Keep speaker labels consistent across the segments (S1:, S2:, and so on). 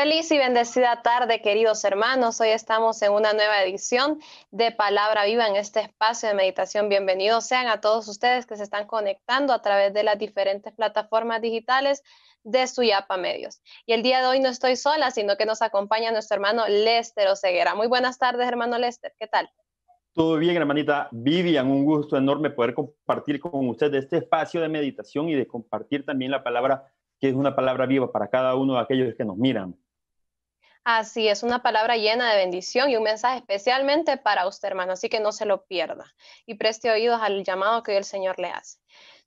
S1: Feliz y bendecida tarde, queridos hermanos. Hoy estamos en una nueva edición de Palabra Viva en este espacio de meditación. Bienvenidos sean a todos ustedes que se están conectando a través de las diferentes plataformas digitales de Suyapa Medios. Y el día de hoy no estoy sola, sino que nos acompaña nuestro hermano Lester Oseguera. Muy buenas tardes, hermano Lester. ¿Qué tal?
S2: Todo bien, hermanita Vivian, un gusto enorme poder compartir con ustedes este espacio de meditación y de compartir también la palabra que es una palabra viva para cada uno de aquellos que nos miran.
S1: Así es, una palabra llena de bendición y un mensaje especialmente para usted, hermano, así que no se lo pierda y preste oídos al llamado que hoy el Señor le hace.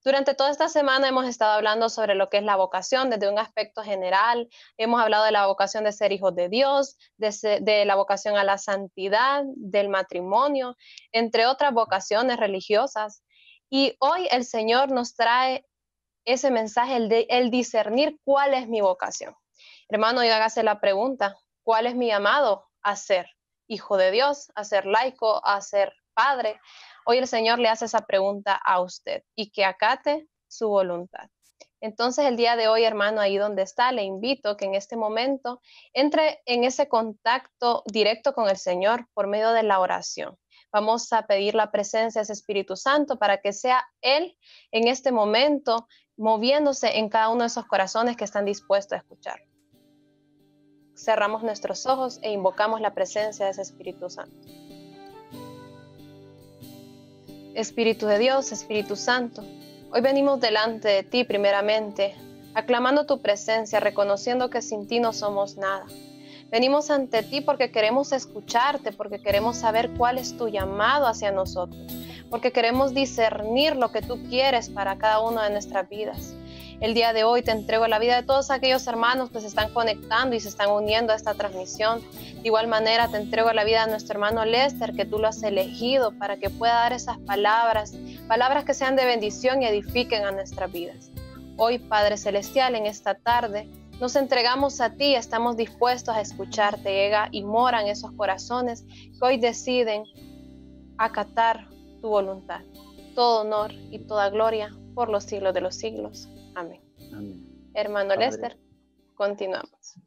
S1: Durante toda esta semana hemos estado hablando sobre lo que es la vocación desde un aspecto general. Hemos hablado de la vocación de ser hijos de Dios, de, la vocación a la santidad, del matrimonio, entre otras vocaciones religiosas. Y hoy el Señor nos trae ese mensaje, el, el discernir cuál es mi vocación. Hermano, Y hágase la pregunta, cuál es mi llamado a ser hijo de Dios, a ser laico, a ser padre. Hoy el Señor le hace esa pregunta a usted y que acate su voluntad. Entonces el día de hoy, hermano, ahí donde está, le invito que en este momento entre en ese contacto directo con el Señor por medio de la oración. Vamos a pedir la presencia de ese Espíritu Santo para que sea Él en este momento moviéndose en cada uno de esos corazones que están dispuestos a escuchar cerramos nuestros ojos e invocamos la presencia de ese Espíritu Santo. Espíritu de Dios, Espíritu Santo, hoy venimos delante de ti primeramente, aclamando tu presencia, reconociendo que sin ti no somos nada. Venimos ante ti porque queremos escucharte, porque queremos saber cuál es tu llamado hacia nosotros, porque queremos discernir lo que tú quieres para cada uno de nuestras vidas. El día de hoy te entrego la vida de todos aquellos hermanos que se están conectando y se están uniendo a esta transmisión. De igual manera te entrego la vida de nuestro hermano Lester, que tú lo has elegido para que pueda dar esas palabras, palabras que sean de bendición y edifiquen a nuestras vidas. Hoy, Padre Celestial, en esta tarde, nos entregamos a ti, estamos dispuestos a escucharte, llega y moran esos corazones que hoy deciden acatar tu voluntad. Todo honor y toda gloria por los siglos de los siglos. Amén. Hermano Lester, continuamos.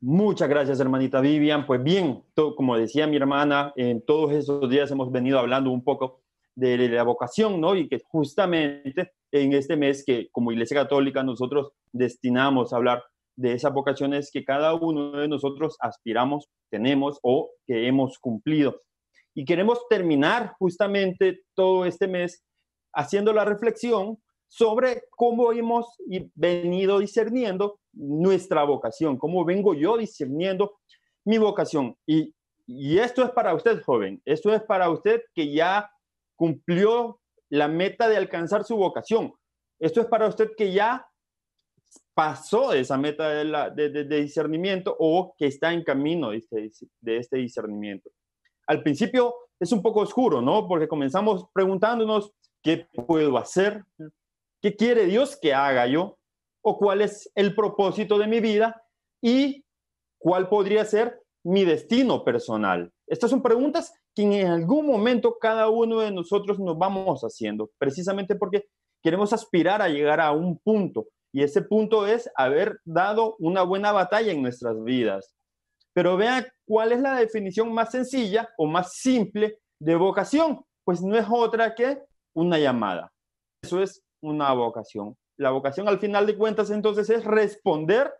S2: Muchas gracias, hermanita Vivian. Pues bien, como decía mi hermana, en todos esos días hemos venido hablando un poco de la vocación, ¿no? Y que justamente en este mes que como Iglesia Católica nosotros destinamos a hablar de esas vocaciones que cada uno de nosotros aspiramos, tenemos o que hemos cumplido. Y queremos terminar justamente todo este mes haciendo la reflexión sobre cómo hemos venido discerniendo nuestra vocación, cómo vengo yo discerniendo mi vocación. Y, esto es para usted, joven, esto es para usted que ya cumplió la meta de alcanzar su vocación. Esto es para usted que ya pasó esa meta de, discernimiento o que está en camino este, de este, discernimiento. Al principio es un poco oscuro, ¿no? Porque comenzamos preguntándonos qué puedo hacer, ¿Qué quiere Dios que haga yo? ¿O cuál es el propósito de mi vida? ¿Y cuál podría ser mi destino personal? Estas son preguntas que en algún momento cada uno de nosotros nos vamos haciendo, precisamente porque queremos aspirar a llegar a un punto. Y ese punto es haber dado una buena batalla en nuestras vidas. Pero vean cuál es la definición más sencilla o más simple de vocación. Pues no es otra que una llamada. Eso es una vocación. La vocación al final de cuentas entonces es responder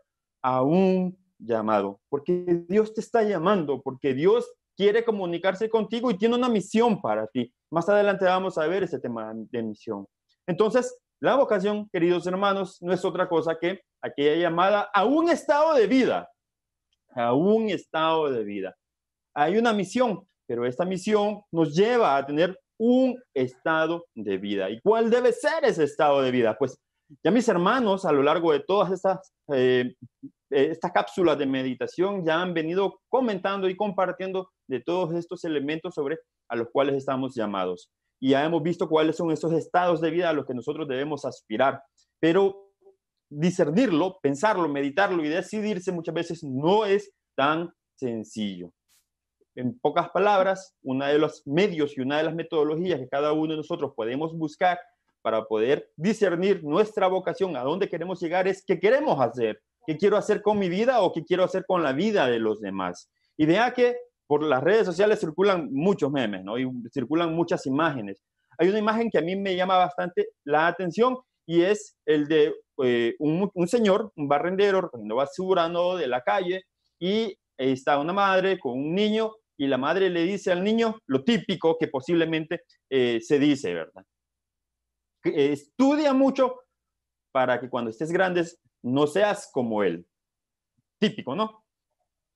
S2: a un llamado, porque Dios te está llamando, porque Dios quiere comunicarse contigo y tiene una misión para ti. Más adelante vamos a ver ese tema de misión. Entonces, la vocación, queridos hermanos, no es otra cosa que aquella llamada a un estado de vida, a un estado de vida. Hay una misión, pero esta misión nos lleva a tener un estado de vida. ¿Y cuál debe ser ese estado de vida? Pues ya mis hermanos a lo largo de todas estas, eh, eh, estas cápsulas de meditación ya han venido comentando y compartiendo de todos estos elementos sobre a los cuales estamos llamados. Y ya hemos visto cuáles son esos estados de vida a los que nosotros debemos aspirar. Pero discernirlo, pensarlo, meditarlo y decidirse muchas veces no es tan sencillo en pocas palabras, una de los medios y una de las metodologías que cada uno de nosotros podemos buscar para poder discernir nuestra vocación, a dónde queremos llegar, es qué queremos hacer, qué quiero hacer con mi vida o qué quiero hacer con la vida de los demás. Y vea que por las redes sociales circulan muchos memes, ¿no? Y circulan muchas imágenes. Hay una imagen que a mí me llama bastante la atención y es el de eh, un, un, señor, un barrendero, recogiendo basura ¿no? de la calle y está una madre con un niño y la madre le dice al niño lo típico que posiblemente eh, se dice, ¿verdad? estudia mucho para que cuando estés grande no seas como él. Típico, ¿no?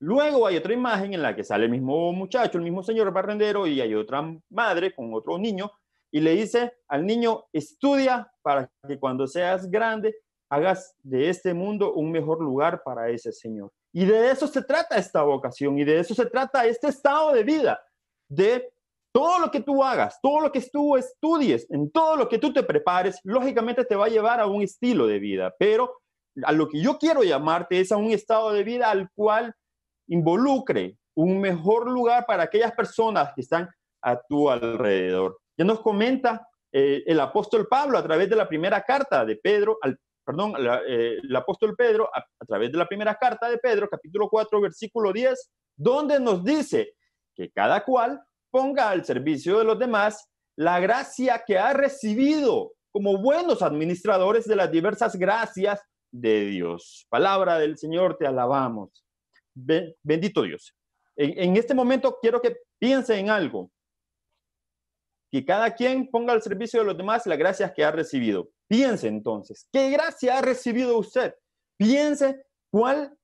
S2: Luego hay otra imagen en la que sale el mismo muchacho, el mismo señor barrendero, y hay otra madre con otro niño, y le dice al niño, estudia para que cuando seas grande hagas de este mundo un mejor lugar para ese señor. Y de eso se trata esta vocación y de eso se trata este estado de vida, de todo lo que tú hagas, todo lo que tú estudies, en todo lo que tú te prepares, lógicamente te va a llevar a un estilo de vida, pero a lo que yo quiero llamarte es a un estado de vida al cual involucre un mejor lugar para aquellas personas que están a tu alrededor. Ya nos comenta eh, el apóstol Pablo a través de la primera carta de Pedro al, perdón, eh, el apóstol Pedro a, través de la primera carta de Pedro, capítulo 4, versículo 10, donde nos dice que cada cual ponga al servicio de los demás la gracia que ha recibido como buenos administradores de las diversas gracias de Dios. Palabra del Señor, te alabamos. bendito Dios. En, este momento quiero que piense en algo. Que cada quien ponga al servicio de los demás las gracias que ha recibido. Piense entonces, ¿qué gracia ha recibido usted? Piense cuál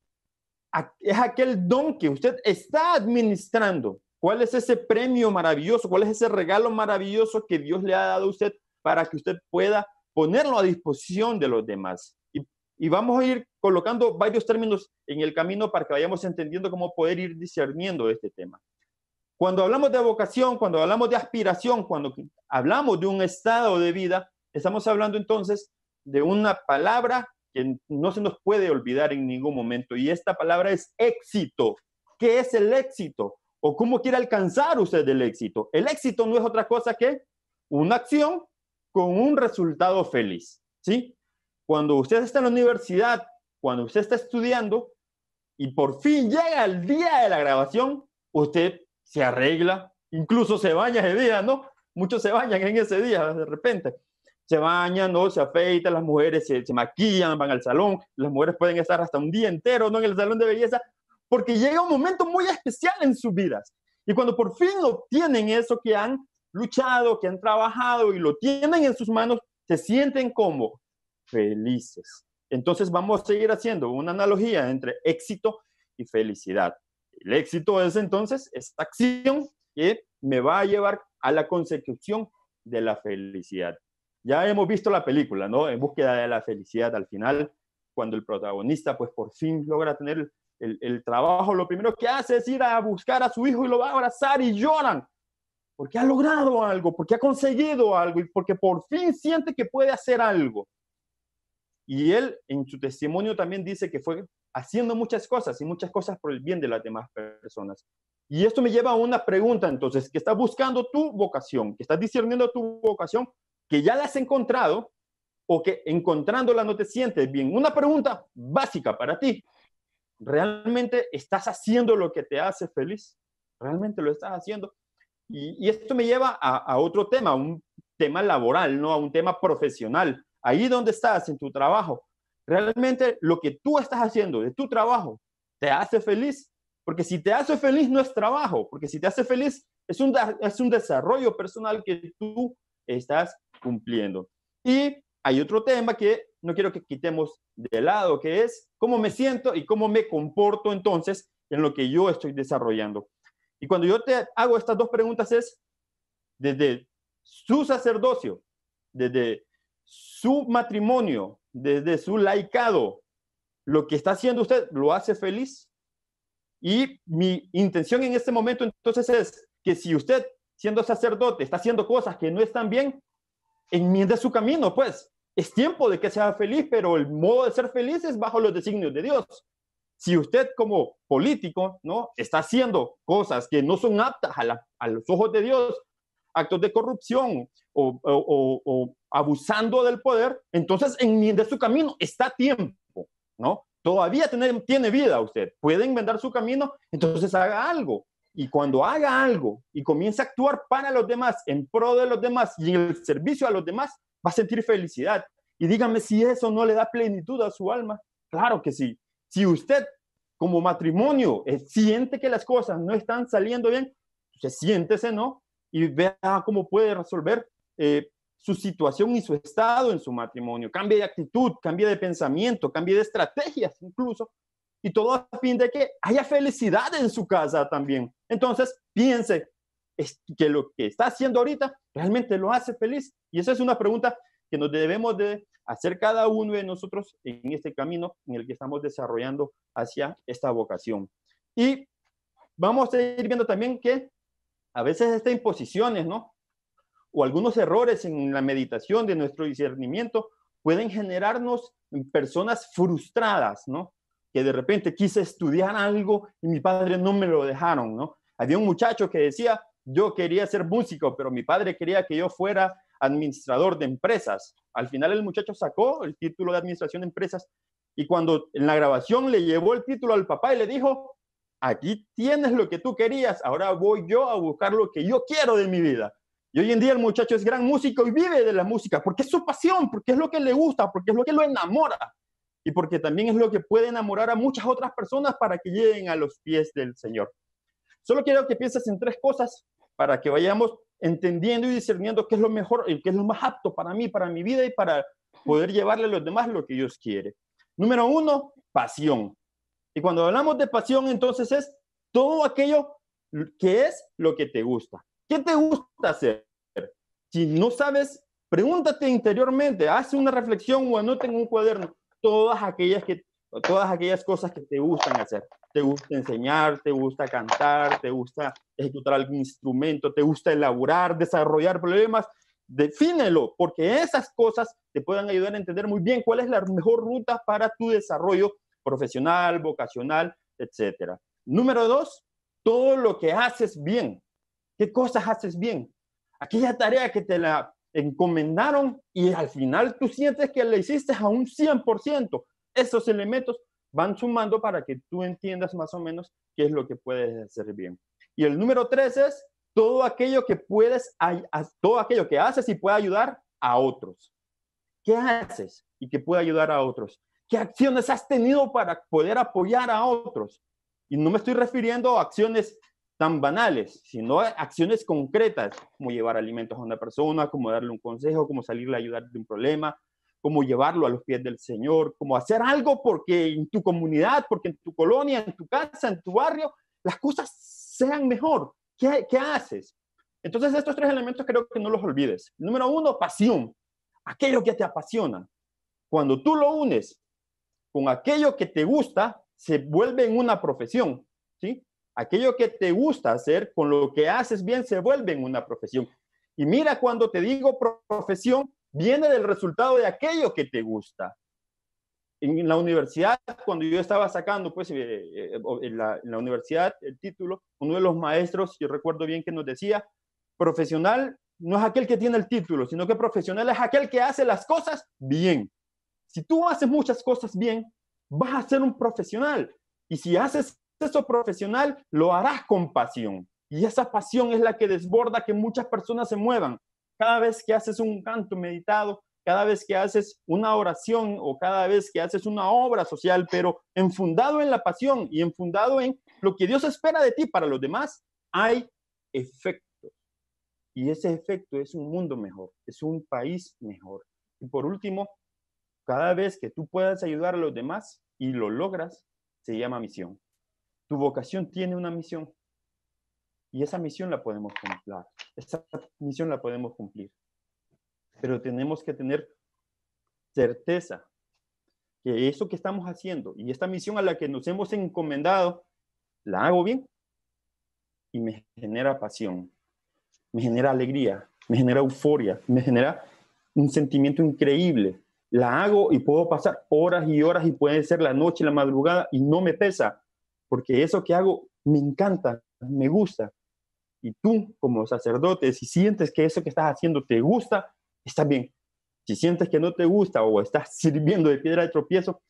S2: es aquel don que usted está administrando. ¿Cuál es ese premio maravilloso? ¿Cuál es ese regalo maravilloso que Dios le ha dado a usted para que usted pueda ponerlo a disposición de los demás? Y, vamos a ir colocando varios términos en el camino para que vayamos entendiendo cómo poder ir discerniendo este tema. Cuando hablamos de vocación, cuando hablamos de aspiración, cuando hablamos de un estado de vida, Estamos hablando entonces de una palabra que no se nos puede olvidar en ningún momento y esta palabra es éxito. ¿Qué es el éxito? ¿O cómo quiere alcanzar usted el éxito? El éxito no es otra cosa que una acción con un resultado feliz, ¿sí? Cuando usted está en la universidad, cuando usted está estudiando y por fin llega el día de la grabación, usted se arregla, incluso se baña ese día, ¿no? Muchos se bañan en ese día de repente se bañan, ¿no? se afeitan, las mujeres se, se, maquillan, van al salón, las mujeres pueden estar hasta un día entero ¿no? en el salón de belleza, porque llega un momento muy especial en sus vidas. Y cuando por fin obtienen eso que han luchado, que han trabajado y lo tienen en sus manos, se sienten como felices. Entonces vamos a seguir haciendo una analogía entre éxito y felicidad. El éxito es entonces esta acción que me va a llevar a la consecución de la felicidad ya hemos visto la película, ¿no? En búsqueda de la felicidad al final, cuando el protagonista pues por fin logra tener el, trabajo, lo primero que hace es ir a buscar a su hijo y lo va a abrazar y lloran, porque ha logrado algo, porque ha conseguido algo y porque por fin siente que puede hacer algo. Y él en su testimonio también dice que fue haciendo muchas cosas y muchas cosas por el bien de las demás personas. Y esto me lleva a una pregunta entonces, que estás buscando tu vocación, que estás discerniendo tu vocación, que ya la has encontrado o que encontrándola no te sientes bien. Una pregunta básica para ti. ¿Realmente estás haciendo lo que te hace feliz? ¿Realmente lo estás haciendo? Y, esto me lleva a, otro tema, un tema laboral, no a un tema profesional. Ahí donde estás en tu trabajo, realmente lo que tú estás haciendo de tu trabajo te hace feliz. Porque si te hace feliz no es trabajo, porque si te hace feliz es un, es un desarrollo personal que tú estás cumpliendo. Y hay otro tema que no quiero que quitemos de lado, que es cómo me siento y cómo me comporto entonces en lo que yo estoy desarrollando. Y cuando yo te hago estas dos preguntas es desde su sacerdocio, desde su matrimonio, desde su laicado, lo que está haciendo usted lo hace feliz. Y mi intención en este momento entonces es que si usted siendo sacerdote está haciendo cosas que no están bien, enmiende su camino, pues. Es tiempo de que sea feliz, pero el modo de ser feliz es bajo los designios de Dios. Si usted como político, ¿no? Está haciendo cosas que no son aptas a, los ojos de Dios, actos de corrupción o, abusando del poder, entonces enmiende su camino. Está tiempo, ¿no? Todavía tiene vida usted. Puede enmendar su camino, entonces haga algo y cuando haga algo y comience a actuar para los demás, en pro de los demás y en el servicio a los demás, va a sentir felicidad. Y dígame si eso no le da plenitud a su alma. Claro que sí. Si usted como matrimonio eh, siente que las cosas no están saliendo bien, se siéntese, ¿no? Y vea cómo puede resolver eh, su situación y su estado en su matrimonio. Cambie de actitud, cambie de pensamiento, cambie de estrategias incluso. Y todo a fin de que haya felicidad en su casa también. Entonces, piense que lo que está haciendo ahorita realmente lo hace feliz. Y esa es una pregunta que nos debemos de hacer cada uno de nosotros en este camino en el que estamos desarrollando hacia esta vocación. Y vamos a ir viendo también que a veces estas imposiciones, ¿no? O algunos errores en la meditación de nuestro discernimiento pueden generarnos personas frustradas, ¿no? Que de repente quise estudiar algo y mi padre no me lo dejaron, ¿no? Había un muchacho que decía, yo quería ser músico, pero mi padre quería que yo fuera administrador de empresas. Al final el muchacho sacó el título de administración de empresas y cuando en la grabación le llevó el título al papá y le dijo, aquí tienes lo que tú querías, ahora voy yo a buscar lo que yo quiero de mi vida. Y hoy en día el muchacho es gran músico y vive de la música, porque es su pasión, porque es lo que le gusta, porque es lo que lo enamora y porque también es lo que puede enamorar a muchas otras personas para que lleguen a los pies del Señor. Solo quiero que pienses en tres cosas para que vayamos entendiendo y discerniendo qué es lo mejor, y qué es lo más apto para mí, para mi vida y para poder llevarle a los demás lo que Dios quiere. Número uno, pasión. Y cuando hablamos de pasión, entonces es todo aquello que es lo que te gusta. ¿Qué te gusta hacer? Si no sabes, pregúntate interiormente, haz una reflexión o anota en un cuaderno todas aquellas que, todas aquellas cosas que te gustan hacer. Te gusta enseñar, te gusta cantar, te gusta ejecutar algún instrumento, te gusta elaborar, desarrollar problemas. Defínelo, porque esas cosas te pueden ayudar a entender muy bien cuál es la mejor ruta para tu desarrollo profesional, vocacional, etc. Número dos, todo lo que haces bien. ¿Qué cosas haces bien? Aquella tarea que te la encomendaron y al final tú sientes que la hiciste a un 100%, esos elementos van sumando para que tú entiendas más o menos qué es lo que puedes hacer bien. Y el número tres es todo aquello que puedes, todo aquello que haces y puede ayudar a otros. ¿Qué haces y que puede ayudar a otros? ¿Qué acciones has tenido para poder apoyar a otros? Y no me estoy refiriendo a acciones tan banales, sino a acciones concretas, como llevar alimentos a una persona, como darle un consejo, como salirle a ayudar de un problema, ¿Cómo llevarlo a los pies del Señor, ¿Cómo hacer algo porque en tu comunidad, porque en tu colonia, en tu casa, en tu barrio, las cosas sean mejor. ¿Qué, haces? Entonces estos tres elementos creo que no los olvides. Número uno, pasión. Aquello que te apasiona. Cuando tú lo unes con aquello que te gusta, se vuelve en una profesión, ¿sí? Aquello que te gusta hacer, con lo que haces bien, se vuelve en una profesión. Y mira, cuando te digo profesión, viene del resultado de aquello que te gusta. En la universidad, cuando yo estaba sacando, pues, eh, eh, en la, en la universidad, el título, uno de los maestros, yo recuerdo bien que nos decía, profesional no es aquel que tiene el título, sino que profesional es aquel que hace las cosas bien. Si tú haces muchas cosas bien, vas a ser un profesional. Y si haces eso profesional, lo harás con pasión. Y esa pasión es la que desborda que muchas personas se muevan cada vez que haces un canto meditado, cada vez que haces una oración o cada vez que haces una obra social, pero enfundado en la pasión y enfundado en lo que Dios espera de ti para los demás, hay efectos. Y ese efecto es un mundo mejor, es un país mejor. Y por último, cada vez que tú puedas ayudar a los demás y lo logras, se llama misión. Tu vocación tiene una misión y esa misión la podemos cumplir. Esa misión la podemos cumplir. Pero tenemos que tener certeza que eso que estamos haciendo y esta misión a la que nos hemos encomendado, la hago bien y me genera pasión, me genera alegría, me genera euforia, me genera un sentimiento increíble. La hago y puedo pasar horas y horas y puede ser la noche, la madrugada y no me pesa, porque eso que hago me encanta, me gusta y tú como sacerdote, si sientes que eso que estás haciendo te gusta, está bien. Si sientes que no te gusta o estás sirviendo de piedra de tropiezo,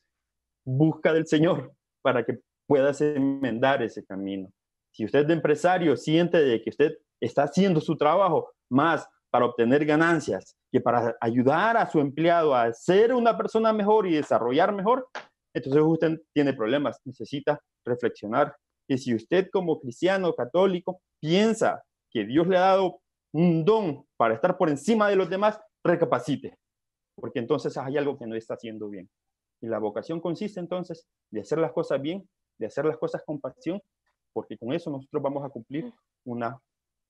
S2: busca del Señor para que puedas enmendar ese camino. Si usted de empresario siente de que usted está haciendo su trabajo más para obtener ganancias que para ayudar a su empleado a ser una persona mejor y desarrollar mejor, entonces usted tiene problemas, necesita reflexionar que si usted como cristiano católico piensa que Dios le ha dado un don para estar por encima de los demás, recapacite, porque entonces hay algo que no está haciendo bien. Y la vocación consiste entonces de hacer las cosas bien, de hacer las cosas con pasión, porque con eso nosotros vamos a cumplir una,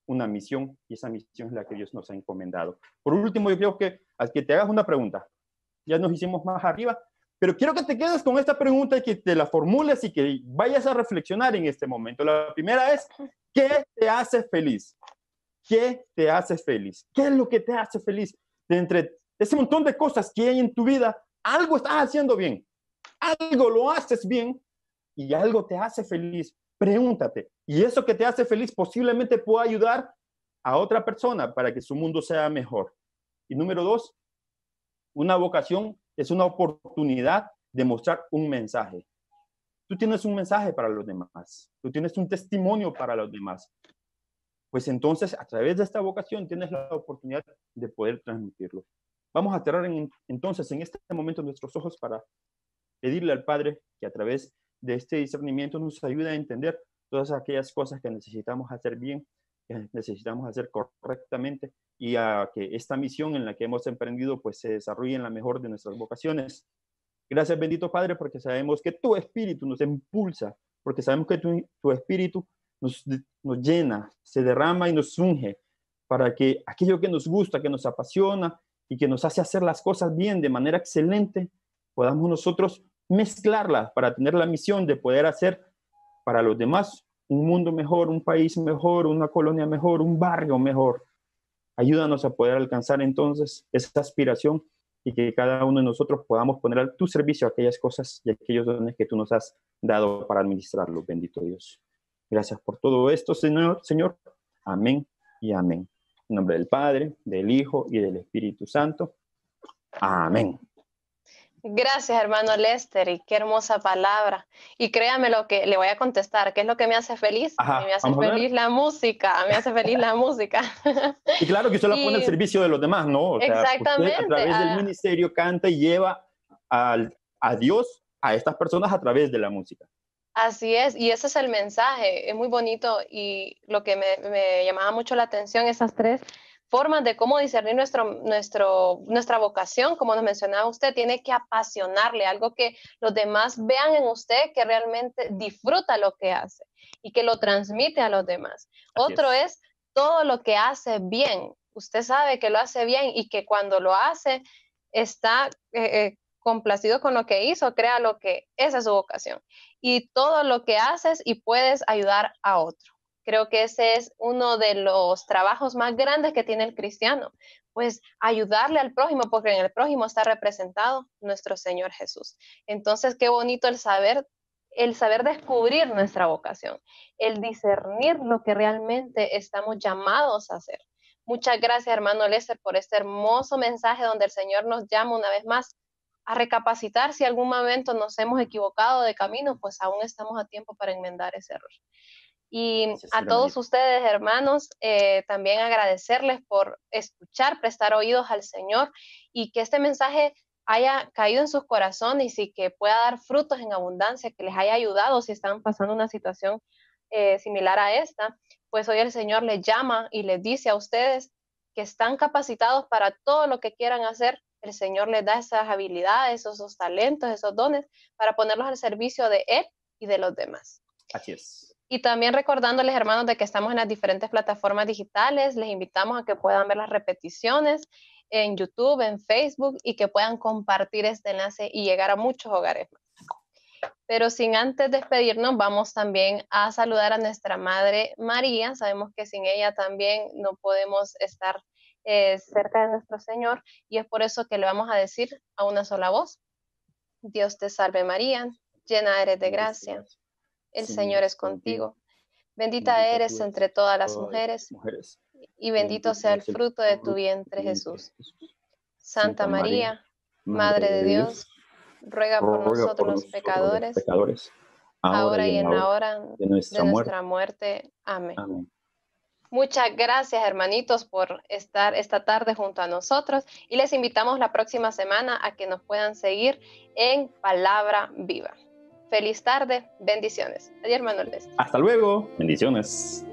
S2: una misión y esa misión es la que Dios nos ha encomendado. Por último, yo creo que al que te hagas una pregunta, ya nos hicimos más arriba, pero quiero que te quedes con esta pregunta y que te la formules y que vayas a reflexionar en este momento. La primera es, ¿qué te hace feliz? ¿Qué te hace feliz? ¿Qué es lo que te hace feliz? De entre ese montón de cosas que hay en tu vida, algo estás haciendo bien, algo lo haces bien y algo te hace feliz. Pregúntate, ¿y eso que te hace feliz posiblemente pueda ayudar a otra persona para que su mundo sea mejor? Y número dos, una vocación es una oportunidad de mostrar un mensaje. Tú tienes un mensaje para los demás, tú tienes un testimonio para los demás. Pues entonces, a través de esta vocación, tienes la oportunidad de poder transmitirlo. Vamos a cerrar entonces en este momento nuestros ojos para pedirle al Padre que a través de este discernimiento nos ayude a entender todas aquellas cosas que necesitamos hacer bien necesitamos hacer correctamente y a que esta misión en la que hemos emprendido pues se desarrolle en la mejor de nuestras vocaciones. Gracias bendito Padre porque sabemos que tu espíritu nos impulsa, porque sabemos que tu, tu espíritu nos, nos llena, se derrama y nos unge para que aquello que nos gusta, que nos apasiona y que nos hace hacer las cosas bien de manera excelente, podamos nosotros mezclarla para tener la misión de poder hacer para los demás un mundo mejor, un país mejor, una colonia mejor, un barrio mejor. Ayúdanos a poder alcanzar entonces esa aspiración y que cada uno de nosotros podamos poner a tu servicio aquellas cosas y aquellos dones que tú nos has dado para administrarlos, bendito Dios. Gracias por todo esto, Señor. Señor. Amén y amén. En nombre del Padre, del Hijo y del Espíritu Santo. Amén.
S1: Gracias, hermano Lester, y qué hermosa palabra. Y créame lo que le voy a contestar, ¿qué es lo que me hace feliz? me hace feliz la música, me hace feliz la música.
S2: y claro que usted la pone al servicio de los demás, ¿no? exactamente. a través del ah. ministerio canta y lleva al, a Dios a estas personas a través de la música.
S1: Así es, y ese es el mensaje, es muy bonito y lo que me, me llamaba mucho la atención, esas tres formas de cómo discernir nuestro, nuestra vocación, como nos mencionaba usted, tiene que apasionarle, algo que los demás vean en usted que realmente disfruta lo que hace y que lo transmite a los demás. Otro es. todo lo que hace bien. Usted sabe que lo hace bien y que cuando lo hace está eh, eh, complacido con lo que hizo, crea lo que esa es su vocación. Y todo lo que haces y puedes ayudar a otro. Creo que ese es uno de los trabajos más grandes que tiene el cristiano, pues ayudarle al prójimo, porque en el prójimo está representado nuestro Señor Jesús. Entonces, qué bonito el saber el saber descubrir nuestra vocación, el discernir lo que realmente estamos llamados a hacer. Muchas gracias, hermano Lester, por este hermoso mensaje donde el Señor nos llama una vez más a recapacitar si algún momento nos hemos equivocado de camino, pues aún estamos a tiempo para enmendar ese error. Y a todos ustedes, hermanos, eh, también agradecerles por escuchar, prestar oídos al Señor y que este mensaje haya caído en sus corazones y que pueda dar frutos en abundancia, que les haya ayudado si están pasando una situación eh, similar a esta, pues hoy el Señor les llama y les dice a ustedes que están capacitados para todo lo que quieran hacer. El Señor les da esas habilidades, esos, esos talentos, esos dones para ponerlos al servicio de Él y de los demás. Así es. Y también recordándoles, hermanos, de que estamos en las diferentes plataformas digitales, les invitamos a que puedan ver las repeticiones en YouTube, en Facebook y que puedan compartir este enlace y llegar a muchos hogares Pero sin antes despedirnos, vamos también a saludar a nuestra Madre María. Sabemos que sin ella también no podemos estar eh, cerca de nuestro Señor y es por eso que le vamos a decir a una sola voz, Dios te salve María, llena eres de gracia el Señor es contigo. Bendita, eres entre todas las mujeres, y bendito, sea el fruto de tu vientre Jesús. Santa María, Madre de Dios, ruega por nosotros los pecadores,
S2: ahora y en la hora de nuestra,
S1: muerte. Amén. Muchas gracias, hermanitos, por estar esta tarde junto a nosotros y les invitamos la próxima semana a que nos puedan seguir en Palabra Viva. Feliz tarde, bendiciones. Adiós, Manuel.
S2: Hasta luego, bendiciones.